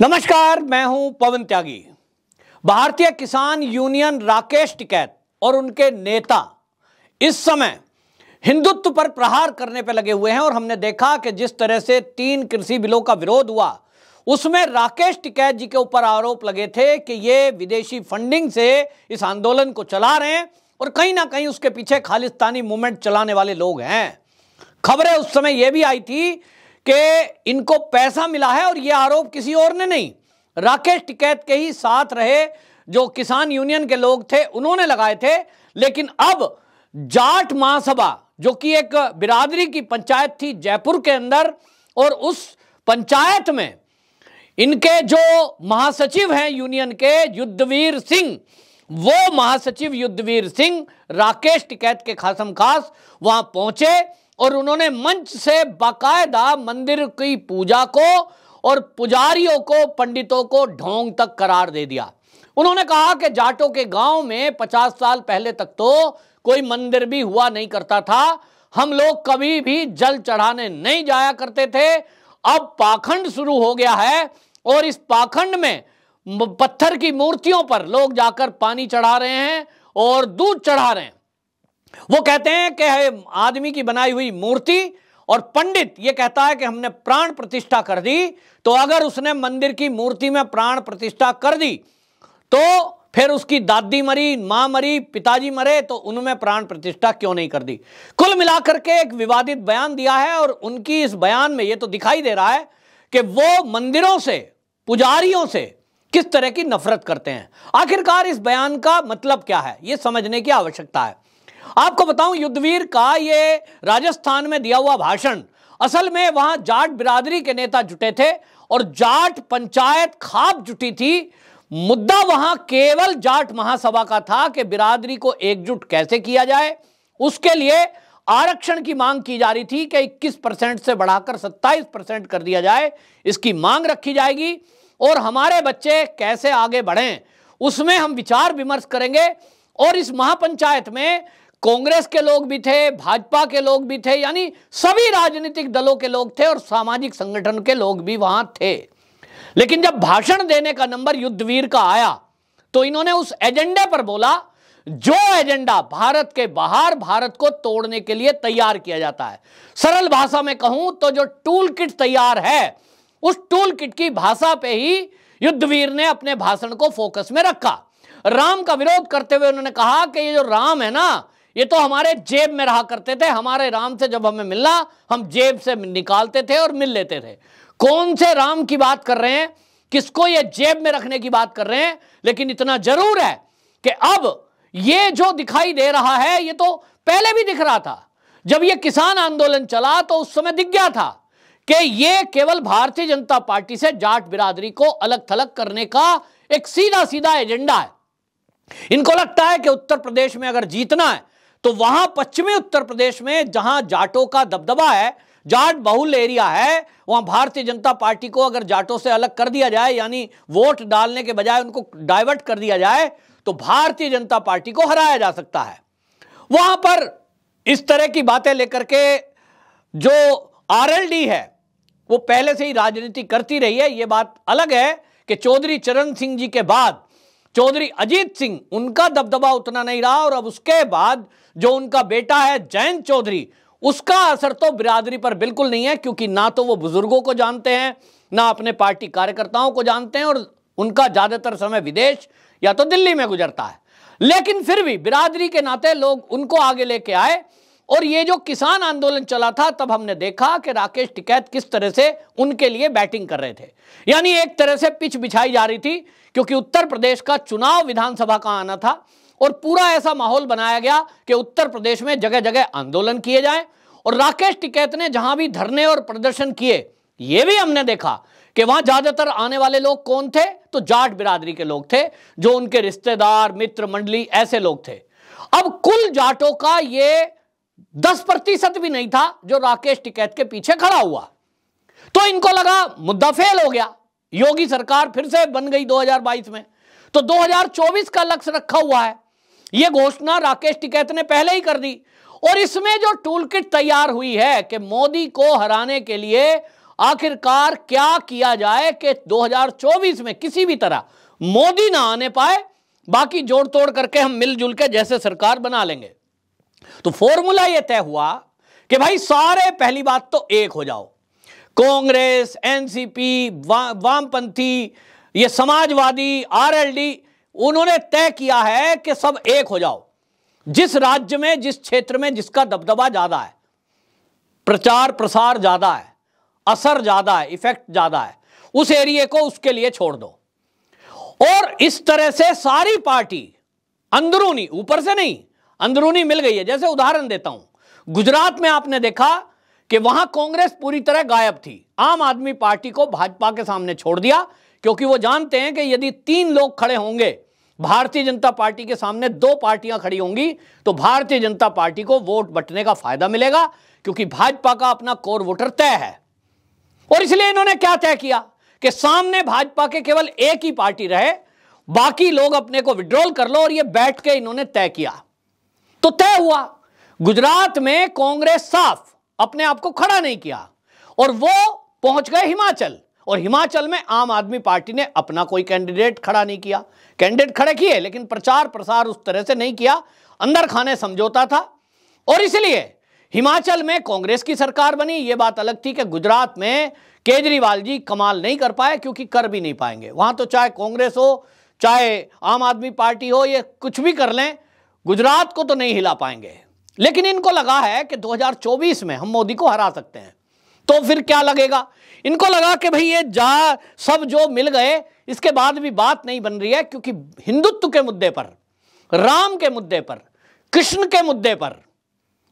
नमस्कार मैं हूं पवन त्यागी भारतीय किसान यूनियन राकेश टिकैत और उनके नेता इस समय हिंदुत्व पर प्रहार करने पर लगे हुए हैं और हमने देखा कि जिस तरह से तीन कृषि बिलों का विरोध हुआ उसमें राकेश टिकैत जी के ऊपर आरोप लगे थे कि ये विदेशी फंडिंग से इस आंदोलन को चला रहे हैं और कहीं ना कहीं उसके पीछे खालिस्तानी मूवमेंट चलाने वाले लोग हैं खबरें उस समय यह भी आई थी कि इनको पैसा मिला है और ये आरोप किसी और ने नहीं राकेश टिकैत के ही साथ रहे जो किसान यूनियन के लोग थे उन्होंने लगाए थे लेकिन अब जाट महासभा जो कि एक बिरादरी की पंचायत थी जयपुर के अंदर और उस पंचायत में इनके जो महासचिव हैं यूनियन के युद्धवीर सिंह वो महासचिव युद्धवीर सिंह राकेश टिकैत के खासम खास वहां पहुंचे और उन्होंने मंच से बाकायदा मंदिर की पूजा को और पुजारियों को पंडितों को ढोंग तक करार दे दिया उन्होंने कहा कि जाटों के गांव में पचास साल पहले तक तो कोई मंदिर भी हुआ नहीं करता था हम लोग कभी भी जल चढ़ाने नहीं जाया करते थे अब पाखंड शुरू हो गया है और इस पाखंड में पत्थर की मूर्तियों पर लोग जाकर पानी चढ़ा रहे हैं और दूध चढ़ा रहे हैं वो कहते हैं कि है आदमी की बनाई हुई मूर्ति और पंडित ये कहता है कि हमने प्राण प्रतिष्ठा कर दी तो अगर उसने मंदिर की मूर्ति में प्राण प्रतिष्ठा कर दी तो फिर उसकी दादी मरी मां मरी पिताजी मरे तो उनमें प्राण प्रतिष्ठा क्यों नहीं कर दी कुल मिलाकर के एक विवादित बयान दिया है और उनकी इस बयान में यह तो दिखाई दे रहा है कि वो मंदिरों से पुजारियों से किस तरह की नफरत करते हैं आखिरकार इस बयान का मतलब क्या है यह समझने की आवश्यकता है आपको बताऊं युद्धवीर का ये राजस्थान में दिया हुआ भाषण असल में वहां जाट बिरादरी के नेता जुटे थे और जाट पंचायत खाप जुटी थी मुद्दा वहां केवल जाट महासभा का था कि बिरादरी को एकजुट कैसे किया जाए उसके लिए आरक्षण की मांग की जा रही थी कि 21 परसेंट से बढ़ाकर 27 परसेंट कर दिया जाए इसकी मांग रखी जाएगी और हमारे बच्चे कैसे आगे बढ़ें उसमें हम विचार विमर्श करेंगे और इस महापंचायत में कांग्रेस के लोग भी थे भाजपा के लोग भी थे यानी सभी राजनीतिक दलों के लोग थे और सामाजिक संगठन के लोग भी वहां थे लेकिन जब भाषण देने का नंबर युद्धवीर का आया तो इन्होंने उस एजेंडे पर बोला जो एजेंडा भारत के बाहर भारत को तोड़ने के लिए तैयार किया जाता है सरल भाषा में कहूं तो जो टूल किट तैयार है उस टूल किट की भाषा पे ही युद्धवीर ने अपने भाषण को फोकस में रखा राम का विरोध करते हुए उन्होंने कहा कि ये जो राम है ना ये तो हमारे जेब में रहा करते थे हमारे राम से जब हमें मिलना हम जेब से निकालते थे और मिल लेते थे कौन से राम की बात कर रहे हैं किसको ये जेब में रखने की बात कर रहे हैं लेकिन इतना जरूर है कि अब ये जो दिखाई दे रहा है ये तो पहले भी दिख रहा था जब ये किसान आंदोलन चला तो उस समय दिख गया था कि ये केवल भारतीय जनता पार्टी से जाट बिरादरी को अलग थलग करने का एक सीधा सीधा एजेंडा है इनको लगता है कि उत्तर प्रदेश में अगर जीतना है तो वहां पश्चिमी उत्तर प्रदेश में जहां जाटों का दबदबा है जाट बहुल एरिया है वहां भारतीय जनता पार्टी को अगर जाटों से अलग कर दिया जाए यानी वोट डालने के बजाय उनको डाइवर्ट कर दिया जाए तो भारतीय जनता पार्टी को हराया जा सकता है वहां पर इस तरह की बातें लेकर के जो आरएलडी है वो पहले से ही राजनीति करती रही है ये बात अलग है कि चौधरी चरण सिंह जी के बाद चौधरी अजीत सिंह उनका दबदबा उतना नहीं रहा और अब उसके बाद जो उनका बेटा है जयंत चौधरी उसका असर तो बिरादरी पर बिल्कुल नहीं है क्योंकि ना तो वो बुजुर्गों को जानते हैं ना अपने पार्टी कार्यकर्ताओं को जानते हैं और उनका ज़्यादातर समय विदेश या तो दिल्ली में गुजरता है लेकिन फिर भी बिरादरी के नाते लोग उनको आगे लेके आए और ये जो किसान आंदोलन चला था तब हमने देखा कि राकेश टिकैत किस तरह से उनके लिए बैटिंग कर रहे थे यानी एक तरह से पिच बिछाई जा रही थी क्योंकि उत्तर प्रदेश का चुनाव विधानसभा का आना था और पूरा ऐसा माहौल बनाया गया कि उत्तर प्रदेश में जगह जगह आंदोलन किए जाएं और राकेश टिकैत ने जहां भी धरने और प्रदर्शन किए यह भी हमने देखा कि वहां ज्यादातर आने वाले लोग कौन थे तो जाट बिरादरी के लोग थे जो उनके रिश्तेदार मित्र मंडली ऐसे लोग थे अब कुल जाटों का यह दस प्रतिशत भी नहीं था जो राकेश टिकैत के पीछे खड़ा हुआ तो इनको लगा मुद्दा फेल हो गया योगी सरकार फिर से बन गई 2022 में तो 2024 का लक्ष्य रखा हुआ है यह घोषणा राकेश टिकैत ने पहले ही कर दी और इसमें जो टूल किट तैयार हुई है कि मोदी को हराने के लिए आखिरकार क्या किया जाए कि 2024 में किसी भी तरह मोदी ना आने पाए बाकी जोड़ तोड़ करके हम मिलजुल के जैसे सरकार बना लेंगे तो फॉर्मूला यह तय हुआ कि भाई सारे पहली बात तो एक हो जाओ कांग्रेस एनसीपी वा, वामपंथी ये समाजवादी आरएलडी उन्होंने तय किया है कि सब एक हो जाओ जिस राज्य में जिस क्षेत्र में जिसका दबदबा ज़्यादा है प्रचार प्रसार ज़्यादा है असर ज़्यादा है इफेक्ट ज़्यादा है उस एरिए को उसके लिए छोड़ दो और इस तरह से सारी पार्टी अंदरूनी ऊपर से नहीं अंदरूनी मिल गई है जैसे उदाहरण देता हूं गुजरात में आपने देखा कि वहां कांग्रेस पूरी तरह गायब थी आम आदमी पार्टी को भाजपा के सामने छोड़ दिया क्योंकि वो जानते हैं कि यदि तीन लोग खड़े होंगे भारतीय जनता पार्टी के सामने दो पार्टियां खड़ी होंगी तो भारतीय जनता पार्टी को वोट बटने का फायदा मिलेगा क्योंकि भाजपा का अपना कोर वोटर तय है और इसलिए इन्होंने क्या तय किया कि सामने भाजपा के केवल एक ही पार्टी रहे बाकी लोग अपने को विड्रॉल कर लो और ये बैठ के इन्होंने तय किया तो तय हुआ गुजरात में कांग्रेस साफ अपने आप को खड़ा नहीं किया और वो पहुंच गए हिमाचल और हिमाचल में आम आदमी पार्टी ने अपना कोई कैंडिडेट खड़ा नहीं किया कैंडिडेट खड़े किए लेकिन प्रचार प्रसार उस तरह से नहीं किया अंदर खाने समझौता था और इसलिए हिमाचल में कांग्रेस की सरकार बनी यह बात अलग थी कि गुजरात में केजरीवाल जी कमाल नहीं कर पाए क्योंकि कर भी नहीं पाएंगे वहां तो चाहे कांग्रेस हो चाहे आम आदमी पार्टी हो ये कुछ भी कर लें गुजरात को तो नहीं हिला पाएंगे लेकिन इनको लगा है कि 2024 में हम मोदी को हरा सकते हैं तो फिर क्या लगेगा इनको लगा कि भाई ये जा सब जो मिल गए इसके बाद भी बात नहीं बन रही है क्योंकि हिंदुत्व के मुद्दे पर राम के मुद्दे पर कृष्ण के मुद्दे पर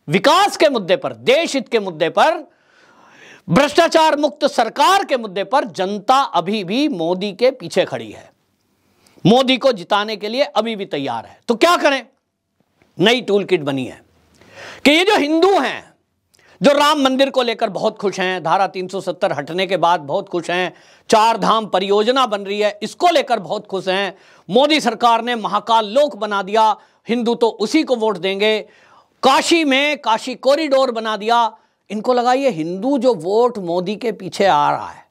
विकास के मुद्दे पर देश हित के मुद्दे पर भ्रष्टाचार मुक्त सरकार के मुद्दे पर जनता अभी भी मोदी के पीछे खड़ी है मोदी को जिताने के लिए अभी भी तैयार है तो क्या करें नई टूल किट बनी है कि ये जो हिंदू हैं जो राम मंदिर को लेकर बहुत खुश हैं धारा 370 हटने के बाद बहुत खुश हैं चार धाम परियोजना बन रही है इसको लेकर बहुत खुश हैं मोदी सरकार ने महाकाल लोक बना दिया हिंदू तो उसी को वोट देंगे काशी में काशी कॉरिडोर बना दिया इनको लगा ये हिंदू जो वोट मोदी के पीछे आ रहा है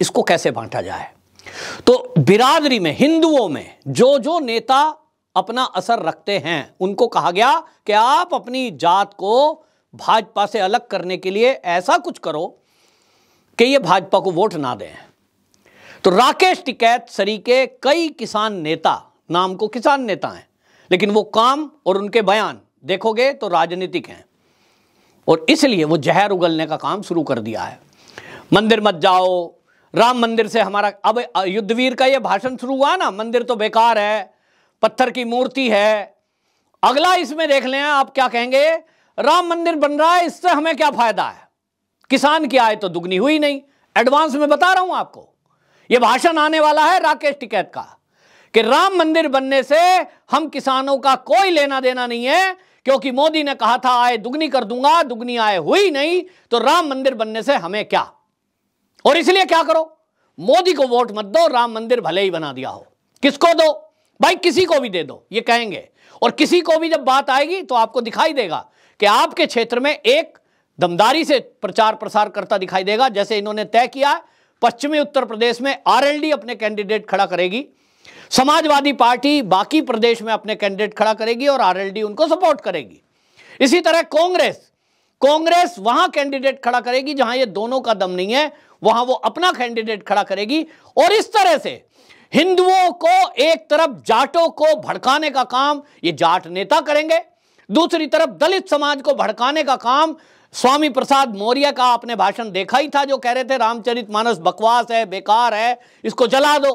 इसको कैसे बांटा जाए तो बिरादरी में हिंदुओं में जो जो नेता अपना असर रखते हैं उनको कहा गया कि आप अपनी जात को भाजपा से अलग करने के लिए ऐसा कुछ करो कि ये भाजपा को वोट ना दें तो राकेश टिकैत सरी के कई किसान नेता नाम को किसान नेता हैं लेकिन वो काम और उनके बयान देखोगे तो राजनीतिक हैं और इसलिए वो जहर उगलने का काम शुरू कर दिया है मंदिर मत जाओ राम मंदिर से हमारा अब युद्धवीर का ये भाषण शुरू हुआ ना मंदिर तो बेकार है पत्थर की मूर्ति है अगला इसमें देख लें आप क्या कहेंगे राम मंदिर बन रहा है इससे हमें क्या फायदा है किसान की आय तो दुगनी हुई नहीं एडवांस में बता रहा हूं आपको यह भाषण आने वाला है राकेश टिकैत का कि राम मंदिर बनने से हम किसानों का कोई लेना देना नहीं है क्योंकि मोदी ने कहा था आय दुगनी कर दूंगा दुगनी आय हुई नहीं तो राम मंदिर बनने से हमें क्या और इसलिए क्या करो मोदी को वोट मत दो राम मंदिर भले ही बना दिया हो किसको दो भाई किसी को भी दे दो ये कहेंगे और किसी को भी जब बात आएगी तो आपको दिखाई देगा कि आपके क्षेत्र में एक दमदारी से प्रचार प्रसार करता दिखाई देगा जैसे इन्होंने तय किया पश्चिमी उत्तर प्रदेश में आरएलडी अपने कैंडिडेट खड़ा करेगी समाजवादी पार्टी बाकी प्रदेश में अपने कैंडिडेट खड़ा करेगी और आरएलडी उनको सपोर्ट करेगी इसी तरह कांग्रेस कांग्रेस वहां कैंडिडेट खड़ा करेगी जहां ये दोनों का दम नहीं है वहां वो अपना कैंडिडेट खड़ा करेगी और इस तरह से हिंदुओं को एक तरफ जाटों को भड़काने का काम ये जाट नेता करेंगे दूसरी तरफ दलित समाज को भड़काने का काम स्वामी प्रसाद मौर्य का आपने भाषण देखा ही था जो कह रहे थे रामचरित मानस बकवास है बेकार है इसको जला दो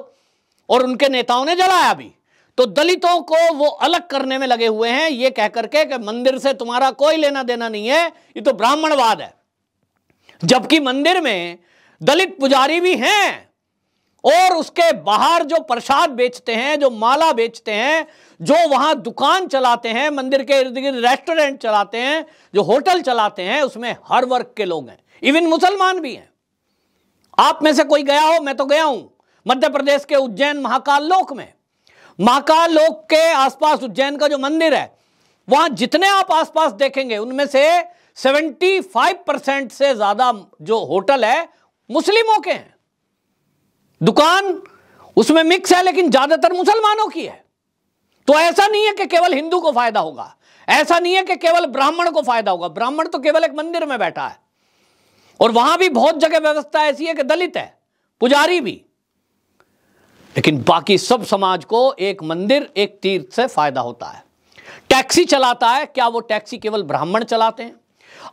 और उनके नेताओं ने जलाया भी तो दलितों को वो अलग करने में लगे हुए हैं ये कह करके कि मंदिर से तुम्हारा कोई लेना देना नहीं है ये तो ब्राह्मणवाद है जबकि मंदिर में दलित पुजारी भी हैं और उसके बाहर जो प्रसाद बेचते हैं जो माला बेचते हैं जो वहां दुकान चलाते हैं मंदिर के इर्द गिर्द रेस्टोरेंट चलाते हैं जो होटल चलाते हैं उसमें हर वर्ग के लोग हैं इवन मुसलमान भी हैं आप में से कोई गया हो मैं तो गया हूं मध्य प्रदेश के उज्जैन महाकाल लोक में महाकाल लोक के आसपास उज्जैन का जो मंदिर है वहां जितने आप आसपास देखेंगे उनमें से 75 परसेंट से ज्यादा जो होटल है मुस्लिमों के हैं दुकान उसमें मिक्स है लेकिन ज्यादातर मुसलमानों की है तो ऐसा नहीं है कि केवल हिंदू को फायदा होगा ऐसा नहीं है कि केवल ब्राह्मण को फायदा होगा ब्राह्मण तो केवल एक मंदिर में बैठा है और वहां भी बहुत जगह व्यवस्था ऐसी है कि दलित है पुजारी भी लेकिन बाकी सब समाज को एक मंदिर एक तीर्थ से फायदा होता है टैक्सी चलाता है क्या वो टैक्सी केवल ब्राह्मण चलाते हैं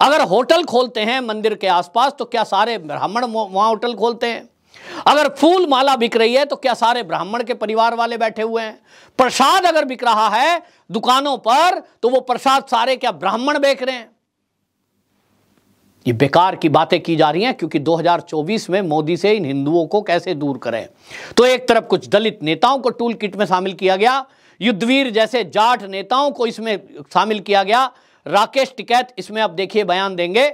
अगर होटल खोलते हैं मंदिर के आसपास तो क्या सारे ब्राह्मण वहां होटल खोलते हैं अगर फूल माला बिक रही है तो क्या सारे ब्राह्मण के परिवार वाले बैठे हुए हैं प्रसाद अगर बिक रहा है दुकानों पर तो वो प्रसाद सारे क्या ब्राह्मण बेच रहे हैं ये बेकार की बातें की जा रही हैं क्योंकि 2024 में मोदी से इन हिंदुओं को कैसे दूर करें तो एक तरफ कुछ दलित नेताओं को टूल किट में शामिल किया गया युद्धवीर जैसे जाट नेताओं को इसमें शामिल किया गया राकेश टिकैत इसमें आप देखिए बयान देंगे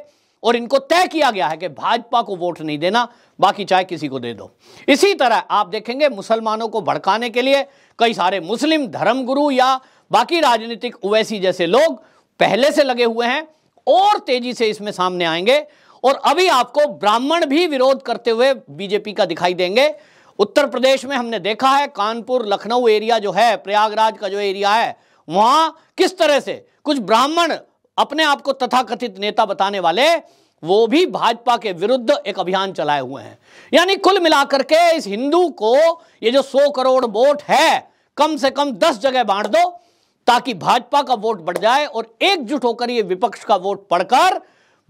और इनको तय किया गया है कि भाजपा को वोट नहीं देना बाकी चाहे किसी को दे दो इसी तरह आप देखेंगे मुसलमानों को भड़काने के लिए कई सारे मुस्लिम धर्मगुरु या बाकी राजनीतिक ओवैसी जैसे लोग पहले से लगे हुए हैं और तेजी से इसमें सामने आएंगे और अभी आपको ब्राह्मण भी विरोध करते हुए बीजेपी का दिखाई देंगे उत्तर प्रदेश में हमने देखा है कानपुर लखनऊ एरिया जो है प्रयागराज का जो एरिया है वहां किस तरह से कुछ ब्राह्मण अपने आप को तथाकथित नेता बताने वाले वो भी भाजपा के विरुद्ध एक अभियान चलाए हुए हैं यानी कुल मिलाकर के इस हिंदू को ये जो सौ करोड़ वोट है कम से कम दस जगह बांट दो ताकि भाजपा का वोट बढ़ जाए और एकजुट होकर ये विपक्ष का वोट पढ़कर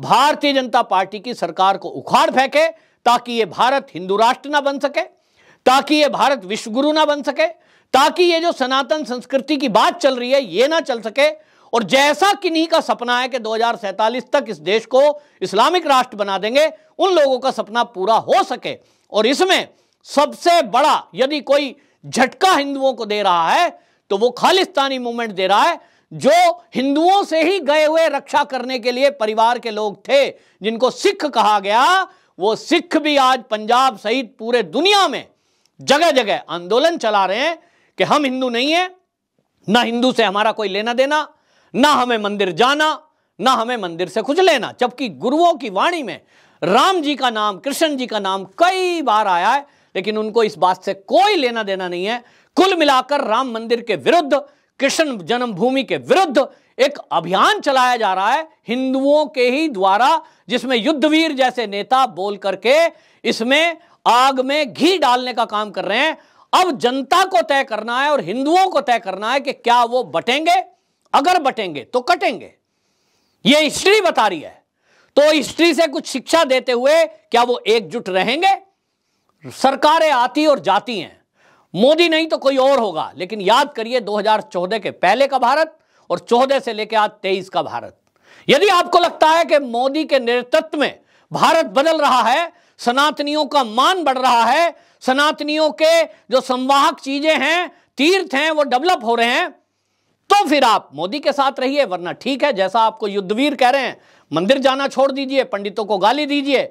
भारतीय जनता पार्टी की सरकार को उखाड़ फेंके ताकि ये भारत हिंदू राष्ट्र ना बन सके ताकि ये भारत विश्वगुरु ना बन सके ताकि ये जो सनातन संस्कृति की बात चल रही है ये ना चल सके और जैसा किन्हीं का सपना है कि दो तक इस देश को इस्लामिक राष्ट्र बना देंगे उन लोगों का सपना पूरा हो सके और इसमें सबसे बड़ा यदि कोई झटका हिंदुओं को दे रहा है तो वो खालिस्तानी मूवमेंट दे रहा है जो हिंदुओं से ही गए हुए रक्षा करने के लिए परिवार के लोग थे जिनको सिख कहा गया वो सिख भी आज पंजाब सहित पूरे दुनिया में जगह जगह आंदोलन चला रहे हैं कि हम हिंदू नहीं हैं ना हिंदू से हमारा कोई लेना देना ना हमें मंदिर जाना ना हमें मंदिर से कुछ लेना जबकि गुरुओं की वाणी में राम जी का नाम कृष्ण जी का नाम कई बार आया है लेकिन उनको इस बात से कोई लेना देना नहीं है कुल मिलाकर राम मंदिर के विरुद्ध कृष्ण जन्मभूमि के विरुद्ध एक अभियान चलाया जा रहा है हिंदुओं के ही द्वारा जिसमें युद्धवीर जैसे नेता बोल करके इसमें आग में घी डालने का काम कर रहे हैं अब जनता को तय करना है और हिंदुओं को तय करना है कि क्या वो बटेंगे अगर बटेंगे तो कटेंगे यह हिस्ट्री बता रही है तो हिस्ट्री से कुछ शिक्षा देते हुए क्या वो एकजुट रहेंगे सरकारें आती और जाती हैं मोदी नहीं तो कोई और होगा लेकिन याद करिए 2014 के पहले का भारत और 14 से लेकर आज 23 का भारत यदि आपको लगता है कि मोदी के नेतृत्व में भारत बदल रहा है सनातनियों का मान बढ़ रहा है सनातनियों के जो संवाहक चीजें हैं तीर्थ हैं वो डेवलप हो रहे हैं तो फिर आप मोदी के साथ रहिए वरना ठीक है जैसा आपको युद्धवीर कह रहे हैं मंदिर जाना छोड़ दीजिए पंडितों को गाली दीजिए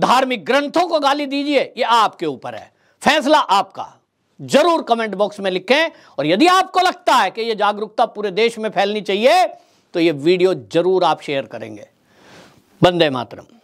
धार्मिक ग्रंथों को गाली दीजिए ये आपके ऊपर है फैसला आपका जरूर कमेंट बॉक्स में लिखें और यदि आपको लगता है कि यह जागरूकता पूरे देश में फैलनी चाहिए तो यह वीडियो जरूर आप शेयर करेंगे बंदे मातरम